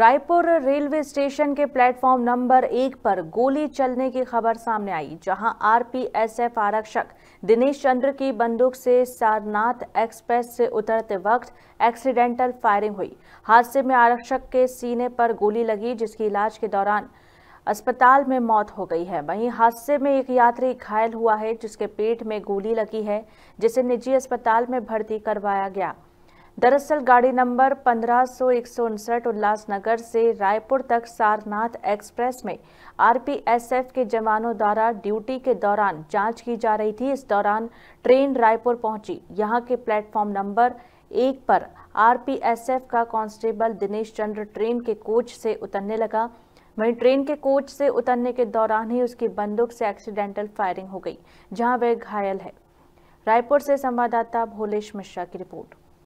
Raipur railway station के platform number एक पर गोली चलने की खबर सामने आई जहां आरपीएसएफ आरक्षक दिनेश चंद्र की बंदूक से सारनाथ एक्सप्रेस से उतरते वक्त एक्सीडेंटल फायरिंग हुई हादसे में आरक्षक के सीने पर गोली लगी जिसकी इलाज के दौरान अस्पताल में मौत हो गई है वहीं हादसे में एक यात्री घायल हुआ है जिसके पेट में गोली लगी है जिसे निजी अस्पताल में भर्ती करवाया गया दरअसल गाड़ी नंबर पंद्रह सौ उल्लास नगर से रायपुर तक सारनाथ एक्सप्रेस में आरपीएसएफ के जवानों द्वारा ड्यूटी के दौरान जांच की जा रही थी इस दौरान ट्रेन रायपुर पहुंची यहां के प्लेटफॉर्म नंबर एक पर आरपीएसएफ का कांस्टेबल दिनेश चंद्र ट्रेन के कोच से उतरने लगा वहीं ट्रेन के कोच से उतरने के दौरान ही उसकी बंदूक से एक्सीडेंटल फायरिंग हो गई जहाँ वह घायल है रायपुर से संवाददाता भोलेश मिश्रा की रिपोर्ट